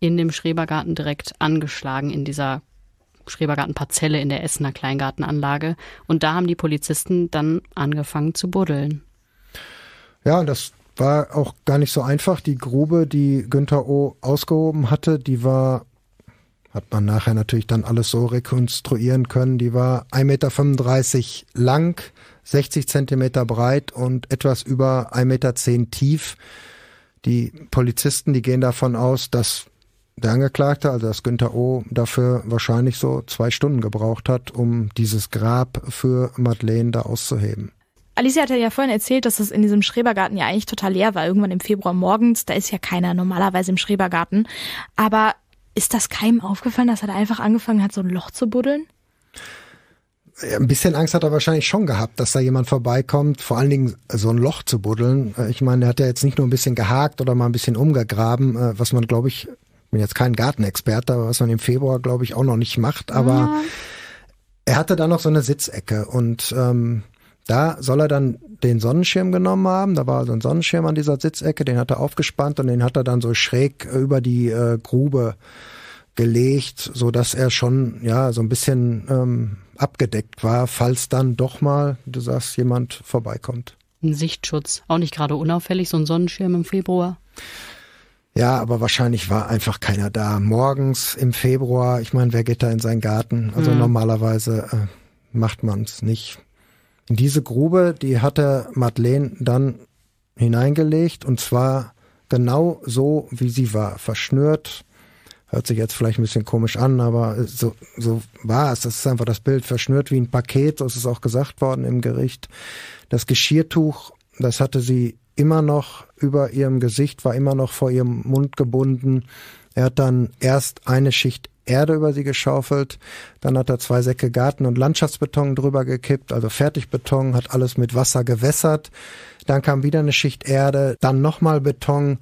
in dem Schrebergarten direkt angeschlagen in dieser Schrebergartenparzelle in der Essener Kleingartenanlage. Und da haben die Polizisten dann angefangen zu buddeln. Ja, das war auch gar nicht so einfach. Die Grube, die Günther O. ausgehoben hatte, die war, hat man nachher natürlich dann alles so rekonstruieren können, die war 1,35 Meter lang, 60 Zentimeter breit und etwas über 1,10 Meter tief. Die Polizisten, die gehen davon aus, dass der Angeklagte, also das Günther O. dafür wahrscheinlich so zwei Stunden gebraucht hat, um dieses Grab für Madeleine da auszuheben. Alicia hat ja vorhin erzählt, dass es in diesem Schrebergarten ja eigentlich total leer war, irgendwann im Februar morgens. Da ist ja keiner normalerweise im Schrebergarten. Aber ist das keinem aufgefallen, dass er da einfach angefangen hat, so ein Loch zu buddeln? ein bisschen Angst hat er wahrscheinlich schon gehabt, dass da jemand vorbeikommt, vor allen Dingen so ein Loch zu buddeln. Äh, ich meine, er hat ja jetzt nicht nur ein bisschen gehakt oder mal ein bisschen umgegraben, äh, was man, glaube ich, bin jetzt kein Gartenexperte, was man im Februar, glaube ich, auch noch nicht macht, aber ja. er hatte da noch so eine Sitzecke und ähm, da soll er dann den Sonnenschirm genommen haben. Da war so ein Sonnenschirm an dieser Sitzecke, den hat er aufgespannt und den hat er dann so schräg über die äh, Grube gelegt, so dass er schon ja so ein bisschen ähm, abgedeckt war, falls dann doch mal, du sagst, jemand vorbeikommt. Ein Sichtschutz, auch nicht gerade unauffällig, so ein Sonnenschirm im Februar. Ja, aber wahrscheinlich war einfach keiner da. Morgens im Februar, ich meine, wer geht da in seinen Garten? Also mhm. normalerweise äh, macht man es nicht. In diese Grube, die hatte Madeleine dann hineingelegt und zwar genau so, wie sie war, verschnürt. Hört sich jetzt vielleicht ein bisschen komisch an, aber so, so war es. Das ist einfach das Bild, verschnürt wie ein Paket, so ist es auch gesagt worden im Gericht. Das Geschirrtuch, das hatte sie immer noch über ihrem Gesicht, war immer noch vor ihrem Mund gebunden. Er hat dann erst eine Schicht Erde über sie geschaufelt, dann hat er zwei Säcke Garten und Landschaftsbeton drüber gekippt, also Fertigbeton, hat alles mit Wasser gewässert. Dann kam wieder eine Schicht Erde, dann nochmal Beton.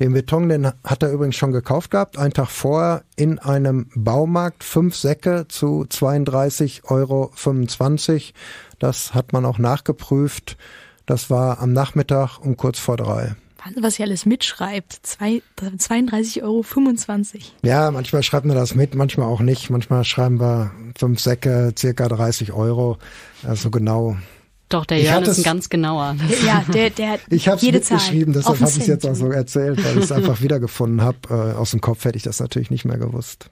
Den Beton, den hat er übrigens schon gekauft gehabt, einen Tag vorher in einem Baumarkt, fünf Säcke zu 32,25 Euro. Das hat man auch nachgeprüft. Das war am Nachmittag um kurz vor drei. Wahnsinn, was ihr alles mitschreibt. 32,25 Euro. Ja, manchmal schreibt man das mit, manchmal auch nicht. Manchmal schreiben wir fünf Säcke, circa 30 Euro. Also genau. Doch, der Jörn ist ein ganz genauer. Ja, der, der hat Ich habe es mitgeschrieben, deshalb habe ich es jetzt auch so erzählt, weil ich es einfach wiedergefunden habe. Äh, aus dem Kopf hätte ich das natürlich nicht mehr gewusst.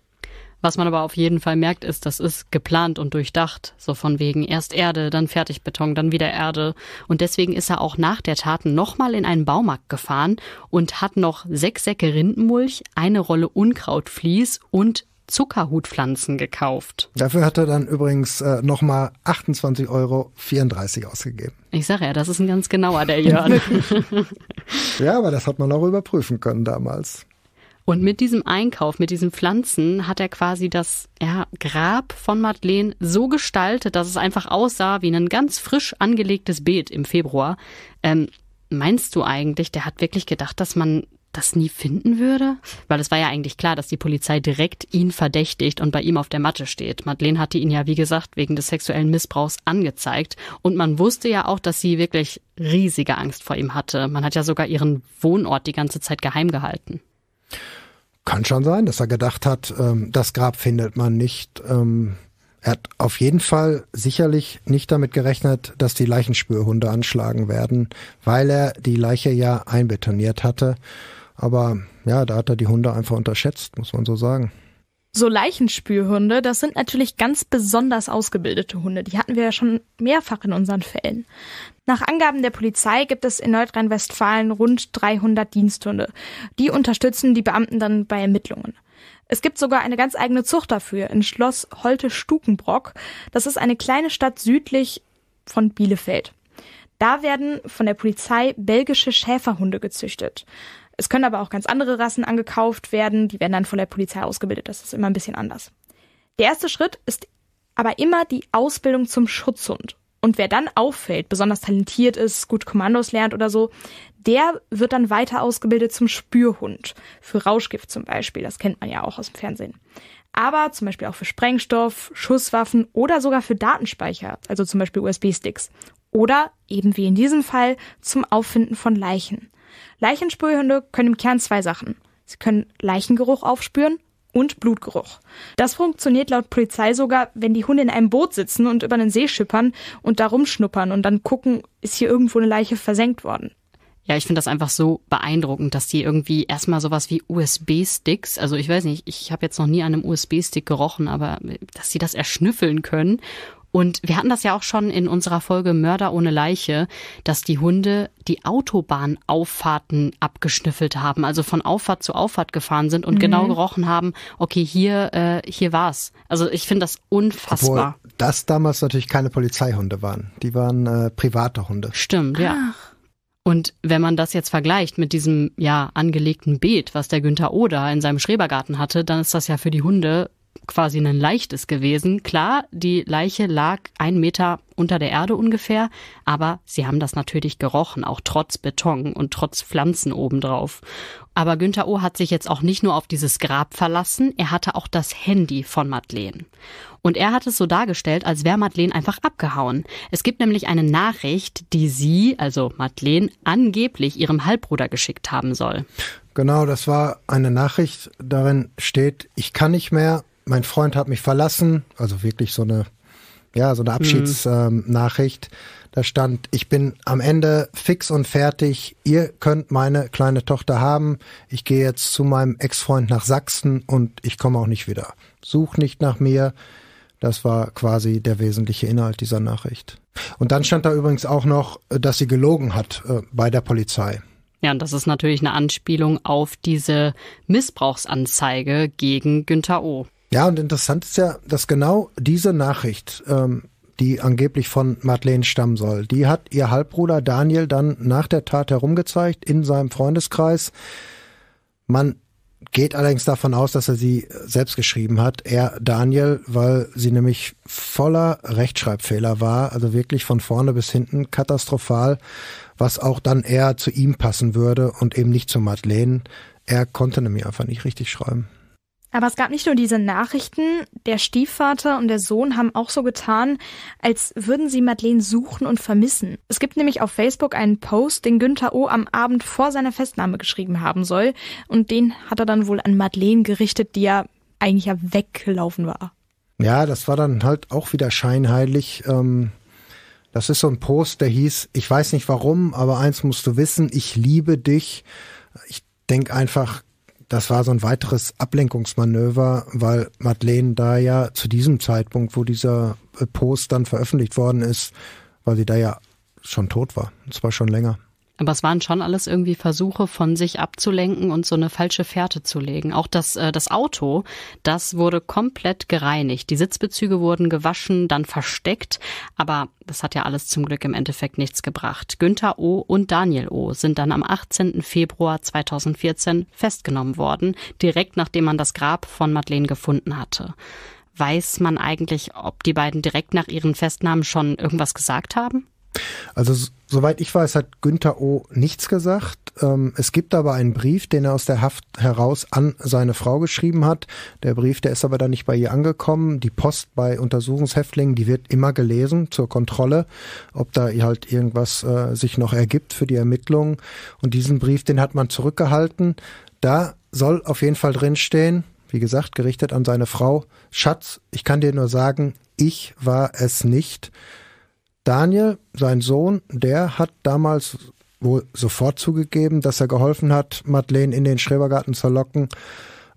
Was man aber auf jeden Fall merkt, ist, das ist geplant und durchdacht. So von wegen erst Erde, dann Fertigbeton, dann wieder Erde. Und deswegen ist er auch nach der Taten nochmal in einen Baumarkt gefahren und hat noch sechs Säcke Rindenmulch, eine Rolle Unkrautvlies und Zuckerhutpflanzen gekauft. Dafür hat er dann übrigens äh, nochmal 28,34 Euro ausgegeben. Ich sage ja, das ist ein ganz genauer, der Jörn. ja, aber das hat man auch überprüfen können damals. Und mit diesem Einkauf, mit diesen Pflanzen hat er quasi das ja, Grab von Madeleine so gestaltet, dass es einfach aussah wie ein ganz frisch angelegtes Beet im Februar. Ähm, meinst du eigentlich, der hat wirklich gedacht, dass man das nie finden würde? Weil es war ja eigentlich klar, dass die Polizei direkt ihn verdächtigt und bei ihm auf der Matte steht. Madeleine hatte ihn ja, wie gesagt, wegen des sexuellen Missbrauchs angezeigt. Und man wusste ja auch, dass sie wirklich riesige Angst vor ihm hatte. Man hat ja sogar ihren Wohnort die ganze Zeit geheim gehalten. Kann schon sein, dass er gedacht hat, ähm, das Grab findet man nicht. Ähm, er hat auf jeden Fall sicherlich nicht damit gerechnet, dass die Leichenspürhunde anschlagen werden, weil er die Leiche ja einbetoniert hatte. Aber ja, da hat er die Hunde einfach unterschätzt, muss man so sagen so Leichenspürhunde, das sind natürlich ganz besonders ausgebildete Hunde. Die hatten wir ja schon mehrfach in unseren Fällen. Nach Angaben der Polizei gibt es in Nordrhein-Westfalen rund 300 Diensthunde. Die unterstützen die Beamten dann bei Ermittlungen. Es gibt sogar eine ganz eigene Zucht dafür in Schloss Holte-Stukenbrock. Das ist eine kleine Stadt südlich von Bielefeld. Da werden von der Polizei belgische Schäferhunde gezüchtet. Es können aber auch ganz andere Rassen angekauft werden, die werden dann von der Polizei ausgebildet. Das ist immer ein bisschen anders. Der erste Schritt ist aber immer die Ausbildung zum Schutzhund. Und wer dann auffällt, besonders talentiert ist, gut Kommandos lernt oder so, der wird dann weiter ausgebildet zum Spürhund. Für Rauschgift zum Beispiel, das kennt man ja auch aus dem Fernsehen. Aber zum Beispiel auch für Sprengstoff, Schusswaffen oder sogar für Datenspeicher, also zum Beispiel USB-Sticks. Oder eben wie in diesem Fall zum Auffinden von Leichen. Leichenspürhunde können im Kern zwei Sachen. Sie können Leichengeruch aufspüren und Blutgeruch. Das funktioniert laut Polizei sogar, wenn die Hunde in einem Boot sitzen und über den See schippern und da rumschnuppern und dann gucken, ist hier irgendwo eine Leiche versenkt worden. Ja, ich finde das einfach so beeindruckend, dass die irgendwie erstmal sowas wie USB-Sticks, also ich weiß nicht, ich habe jetzt noch nie an einem USB-Stick gerochen, aber äh, dass sie das erschnüffeln können und wir hatten das ja auch schon in unserer Folge Mörder ohne Leiche, dass die Hunde die Autobahnauffahrten abgeschnüffelt haben, also von Auffahrt zu Auffahrt gefahren sind und genau mhm. genau gerochen haben, okay, hier, äh, hier war's. Also ich finde das unfassbar. Obwohl das damals natürlich keine Polizeihunde waren. Die waren äh, private Hunde. Stimmt, ja. Ach. Und wenn man das jetzt vergleicht mit diesem ja angelegten Beet, was der Günther Oder in seinem Schrebergarten hatte, dann ist das ja für die Hunde quasi ein leichtes gewesen. Klar, die Leiche lag ein Meter unter der Erde ungefähr, aber sie haben das natürlich gerochen, auch trotz Beton und trotz Pflanzen obendrauf. Aber Günther O. hat sich jetzt auch nicht nur auf dieses Grab verlassen, er hatte auch das Handy von Madeleine. Und er hat es so dargestellt, als wäre Madeleine einfach abgehauen. Es gibt nämlich eine Nachricht, die sie, also Madeleine, angeblich ihrem Halbbruder geschickt haben soll. Genau, das war eine Nachricht, darin steht, ich kann nicht mehr, mein Freund hat mich verlassen, also wirklich so eine, ja, so eine mhm. Abschiedsnachricht. Mhm. Ähm, da stand, ich bin am Ende fix und fertig, ihr könnt meine kleine Tochter haben, ich gehe jetzt zu meinem Ex-Freund nach Sachsen und ich komme auch nicht wieder. Such nicht nach mir. Das war quasi der wesentliche Inhalt dieser Nachricht. Und dann stand da übrigens auch noch, dass sie gelogen hat äh, bei der Polizei. Ja, und das ist natürlich eine Anspielung auf diese Missbrauchsanzeige gegen Günther O. Ja, und interessant ist ja, dass genau diese Nachricht, ähm, die angeblich von Madeleine stammen soll, die hat ihr Halbbruder Daniel dann nach der Tat herumgezeigt in seinem Freundeskreis. Man geht allerdings davon aus, dass er sie selbst geschrieben hat, er Daniel, weil sie nämlich voller Rechtschreibfehler war, also wirklich von vorne bis hinten katastrophal, was auch dann eher zu ihm passen würde und eben nicht zu Madeleine. Er konnte nämlich einfach nicht richtig schreiben. Aber es gab nicht nur diese Nachrichten, der Stiefvater und der Sohn haben auch so getan, als würden sie Madeleine suchen und vermissen. Es gibt nämlich auf Facebook einen Post, den Günther O. am Abend vor seiner Festnahme geschrieben haben soll und den hat er dann wohl an Madeleine gerichtet, die ja eigentlich ja weggelaufen war. Ja, das war dann halt auch wieder scheinheilig. Ähm, das ist so ein Post, der hieß, ich weiß nicht warum, aber eins musst du wissen, ich liebe dich. Ich denk einfach, das war so ein weiteres Ablenkungsmanöver, weil Madeleine da ja zu diesem Zeitpunkt, wo dieser äh, Post dann veröffentlicht worden ist, weil sie da ja schon tot war. Und zwar schon länger. Aber es waren schon alles irgendwie Versuche, von sich abzulenken und so eine falsche Fährte zu legen. Auch das, äh, das Auto, das wurde komplett gereinigt. Die Sitzbezüge wurden gewaschen, dann versteckt. Aber das hat ja alles zum Glück im Endeffekt nichts gebracht. Günther O. und Daniel O. sind dann am 18. Februar 2014 festgenommen worden, direkt nachdem man das Grab von Madeleine gefunden hatte. Weiß man eigentlich, ob die beiden direkt nach ihren Festnahmen schon irgendwas gesagt haben? Also soweit ich weiß, hat Günther O. nichts gesagt. Ähm, es gibt aber einen Brief, den er aus der Haft heraus an seine Frau geschrieben hat. Der Brief, der ist aber dann nicht bei ihr angekommen. Die Post bei Untersuchungshäftlingen, die wird immer gelesen zur Kontrolle, ob da halt irgendwas äh, sich noch ergibt für die Ermittlungen. Und diesen Brief, den hat man zurückgehalten. Da soll auf jeden Fall drinstehen, wie gesagt, gerichtet an seine Frau. Schatz, ich kann dir nur sagen, ich war es nicht. Daniel, sein Sohn, der hat damals wohl sofort zugegeben, dass er geholfen hat, Madeleine in den Schrebergarten zu locken.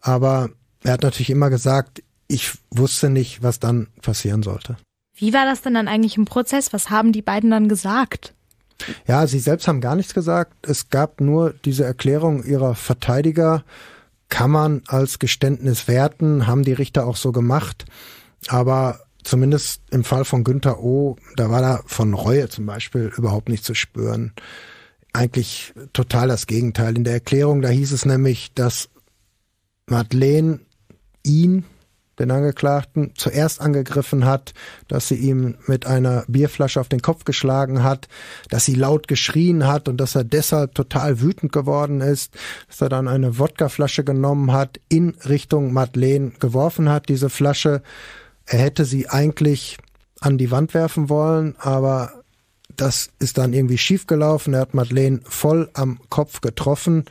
Aber er hat natürlich immer gesagt, ich wusste nicht, was dann passieren sollte. Wie war das denn dann eigentlich im Prozess? Was haben die beiden dann gesagt? Ja, sie selbst haben gar nichts gesagt. Es gab nur diese Erklärung ihrer Verteidiger, kann man als Geständnis werten, haben die Richter auch so gemacht. Aber zumindest im Fall von Günther O., da war da von Reue zum Beispiel überhaupt nicht zu spüren. Eigentlich total das Gegenteil. In der Erklärung, da hieß es nämlich, dass Madeleine ihn, den Angeklagten, zuerst angegriffen hat, dass sie ihm mit einer Bierflasche auf den Kopf geschlagen hat, dass sie laut geschrien hat und dass er deshalb total wütend geworden ist, dass er dann eine Wodkaflasche genommen hat, in Richtung Madeleine geworfen hat, diese Flasche er hätte sie eigentlich an die Wand werfen wollen, aber das ist dann irgendwie schiefgelaufen. Er hat Madeleine voll am Kopf getroffen,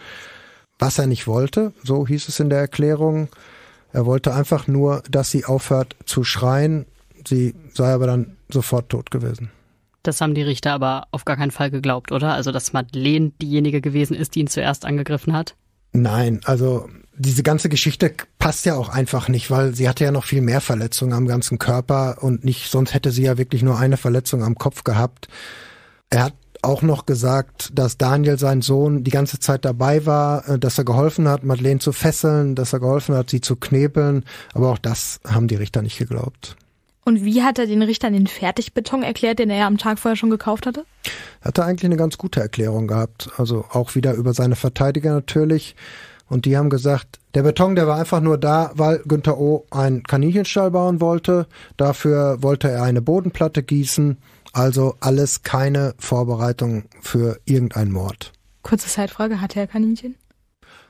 was er nicht wollte, so hieß es in der Erklärung. Er wollte einfach nur, dass sie aufhört zu schreien. Sie sei aber dann sofort tot gewesen. Das haben die Richter aber auf gar keinen Fall geglaubt, oder? Also, dass Madeleine diejenige gewesen ist, die ihn zuerst angegriffen hat? Nein, also diese ganze Geschichte passt ja auch einfach nicht, weil sie hatte ja noch viel mehr Verletzungen am ganzen Körper und nicht, sonst hätte sie ja wirklich nur eine Verletzung am Kopf gehabt. Er hat auch noch gesagt, dass Daniel, sein Sohn, die ganze Zeit dabei war, äh, dass er geholfen hat, Madeleine zu fesseln, dass er geholfen hat, sie zu knebeln. Aber auch das haben die Richter nicht geglaubt. Und wie hat er den Richtern den Fertigbeton erklärt, den er ja am Tag vorher schon gekauft hatte? Hat er eigentlich eine ganz gute Erklärung gehabt. Also auch wieder über seine Verteidiger natürlich. Und die haben gesagt, der Beton, der war einfach nur da, weil Günther O. einen Kaninchenstall bauen wollte. Dafür wollte er eine Bodenplatte gießen. Also alles keine Vorbereitung für irgendeinen Mord. Kurze Zeitfrage, hatte er Kaninchen?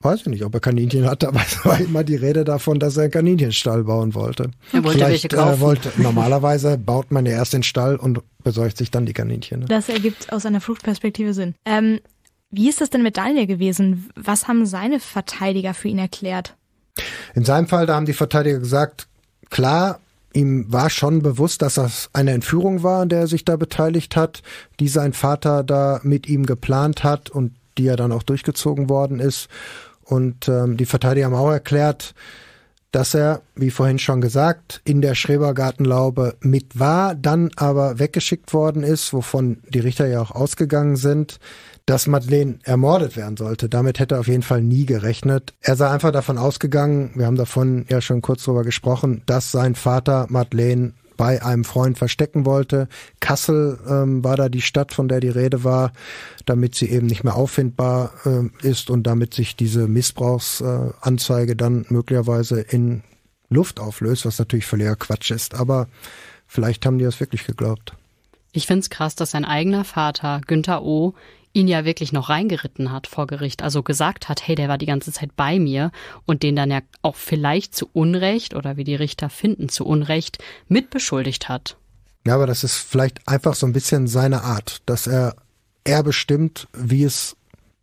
Weiß ich nicht, ob er Kaninchen hatte, aber es war immer die Rede davon, dass er einen Kaninchenstall bauen wollte. Er wollte Vielleicht, welche kaufen. Äh, wollte, normalerweise baut man ja erst den Stall und besorgt sich dann die Kaninchen. Ne? Das ergibt aus einer Fluchtperspektive Sinn. Ähm, wie ist das denn mit Daniel gewesen? Was haben seine Verteidiger für ihn erklärt? In seinem Fall, da haben die Verteidiger gesagt, klar, ihm war schon bewusst, dass das eine Entführung war, an der er sich da beteiligt hat, die sein Vater da mit ihm geplant hat und die ja dann auch durchgezogen worden ist. Und ähm, die Verteidiger haben auch erklärt, dass er, wie vorhin schon gesagt, in der Schrebergartenlaube mit war, dann aber weggeschickt worden ist, wovon die Richter ja auch ausgegangen sind dass Madeleine ermordet werden sollte. Damit hätte er auf jeden Fall nie gerechnet. Er sei einfach davon ausgegangen, wir haben davon ja schon kurz drüber gesprochen, dass sein Vater Madeleine bei einem Freund verstecken wollte. Kassel ähm, war da die Stadt, von der die Rede war, damit sie eben nicht mehr auffindbar äh, ist und damit sich diese Missbrauchsanzeige äh, dann möglicherweise in Luft auflöst, was natürlich völliger Quatsch ist. Aber vielleicht haben die das wirklich geglaubt. Ich finde es krass, dass sein eigener Vater, Günther O., ihn ja wirklich noch reingeritten hat vor Gericht, also gesagt hat, hey, der war die ganze Zeit bei mir und den dann ja auch vielleicht zu Unrecht oder wie die Richter finden, zu Unrecht mitbeschuldigt hat. Ja, aber das ist vielleicht einfach so ein bisschen seine Art, dass er, er bestimmt, wie es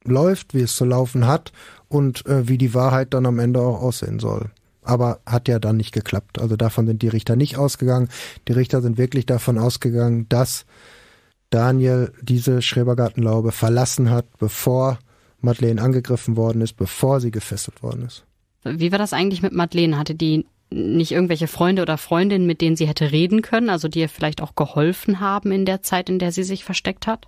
läuft, wie es zu laufen hat und äh, wie die Wahrheit dann am Ende auch aussehen soll. Aber hat ja dann nicht geklappt. Also davon sind die Richter nicht ausgegangen. Die Richter sind wirklich davon ausgegangen, dass Daniel diese Schrebergartenlaube verlassen hat, bevor Madeleine angegriffen worden ist, bevor sie gefesselt worden ist. Wie war das eigentlich mit Madeleine? Hatte die nicht irgendwelche Freunde oder Freundinnen, mit denen sie hätte reden können, also die ihr vielleicht auch geholfen haben in der Zeit, in der sie sich versteckt hat?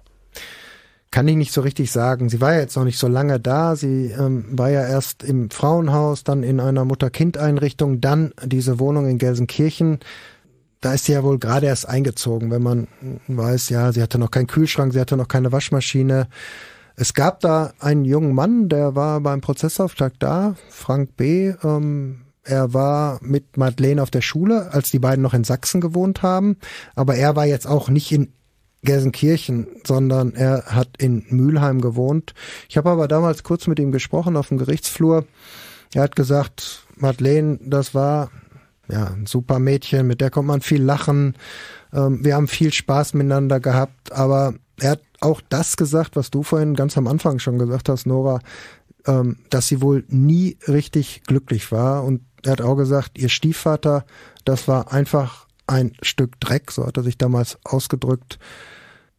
Kann ich nicht so richtig sagen. Sie war ja jetzt noch nicht so lange da. Sie ähm, war ja erst im Frauenhaus, dann in einer Mutter-Kind-Einrichtung, dann diese Wohnung in Gelsenkirchen da ist sie ja wohl gerade erst eingezogen, wenn man weiß, ja, sie hatte noch keinen Kühlschrank, sie hatte noch keine Waschmaschine. Es gab da einen jungen Mann, der war beim Prozessauftakt da, Frank B. Ähm, er war mit Madeleine auf der Schule, als die beiden noch in Sachsen gewohnt haben. Aber er war jetzt auch nicht in Gelsenkirchen, sondern er hat in Mülheim gewohnt. Ich habe aber damals kurz mit ihm gesprochen auf dem Gerichtsflur. Er hat gesagt, Madeleine, das war ja, ein super Mädchen, mit der kommt man viel lachen. Ähm, wir haben viel Spaß miteinander gehabt, aber er hat auch das gesagt, was du vorhin ganz am Anfang schon gesagt hast, Nora, ähm, dass sie wohl nie richtig glücklich war. Und er hat auch gesagt, ihr Stiefvater, das war einfach ein Stück Dreck, so hat er sich damals ausgedrückt.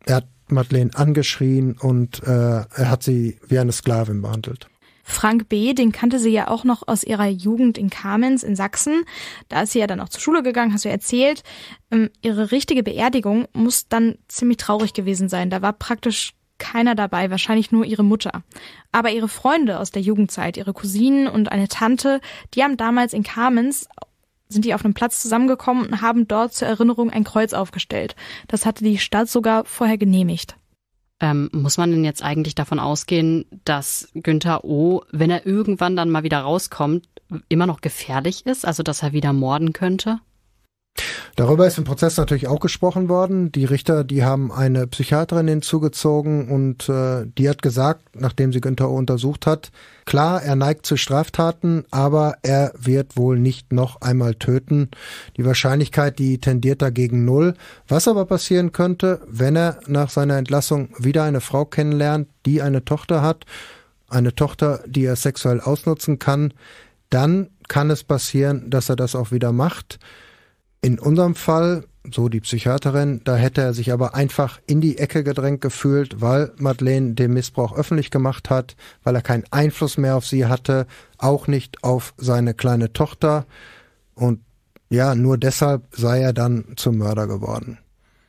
Er hat Madeleine angeschrien und äh, er hat sie wie eine Sklavin behandelt. Frank B., den kannte sie ja auch noch aus ihrer Jugend in Kamenz in Sachsen. Da ist sie ja dann auch zur Schule gegangen, hast du ja erzählt. Ähm, ihre richtige Beerdigung muss dann ziemlich traurig gewesen sein. Da war praktisch keiner dabei, wahrscheinlich nur ihre Mutter. Aber ihre Freunde aus der Jugendzeit, ihre Cousinen und eine Tante, die haben damals in Kamenz sind die auf einem Platz zusammengekommen und haben dort zur Erinnerung ein Kreuz aufgestellt. Das hatte die Stadt sogar vorher genehmigt. Ähm, muss man denn jetzt eigentlich davon ausgehen, dass Günther O., wenn er irgendwann dann mal wieder rauskommt, immer noch gefährlich ist, also dass er wieder morden könnte? Darüber ist im Prozess natürlich auch gesprochen worden. Die Richter, die haben eine Psychiaterin hinzugezogen und äh, die hat gesagt, nachdem sie Günther O. untersucht hat, klar, er neigt zu Straftaten, aber er wird wohl nicht noch einmal töten. Die Wahrscheinlichkeit, die tendiert dagegen null. Was aber passieren könnte, wenn er nach seiner Entlassung wieder eine Frau kennenlernt, die eine Tochter hat, eine Tochter, die er sexuell ausnutzen kann, dann kann es passieren, dass er das auch wieder macht. In unserem Fall, so die Psychiaterin, da hätte er sich aber einfach in die Ecke gedrängt gefühlt, weil Madeleine den Missbrauch öffentlich gemacht hat, weil er keinen Einfluss mehr auf sie hatte, auch nicht auf seine kleine Tochter. Und ja, nur deshalb sei er dann zum Mörder geworden.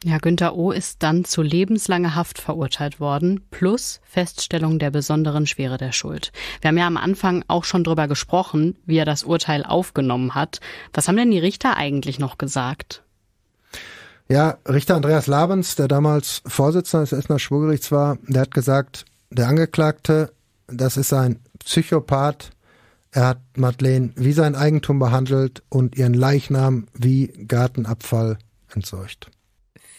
Ja, Günther O. ist dann zu lebenslanger Haft verurteilt worden, plus Feststellung der besonderen Schwere der Schuld. Wir haben ja am Anfang auch schon drüber gesprochen, wie er das Urteil aufgenommen hat. Was haben denn die Richter eigentlich noch gesagt? Ja, Richter Andreas Labens, der damals Vorsitzender des Essener Schwurgerichts war, der hat gesagt, der Angeklagte, das ist ein Psychopath, er hat Madeleine wie sein Eigentum behandelt und ihren Leichnam wie Gartenabfall entsorgt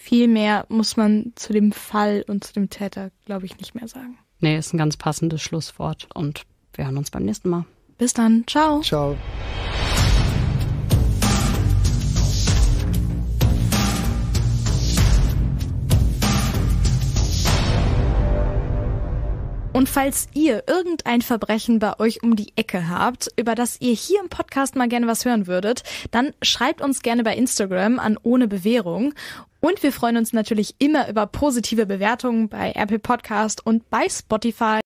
viel mehr muss man zu dem Fall und zu dem Täter, glaube ich, nicht mehr sagen. Nee, ist ein ganz passendes Schlusswort und wir hören uns beim nächsten Mal. Bis dann. Ciao. Ciao. Und falls ihr irgendein Verbrechen bei euch um die Ecke habt, über das ihr hier im Podcast mal gerne was hören würdet, dann schreibt uns gerne bei Instagram an ohne Bewährung. Und wir freuen uns natürlich immer über positive Bewertungen bei Apple Podcast und bei Spotify.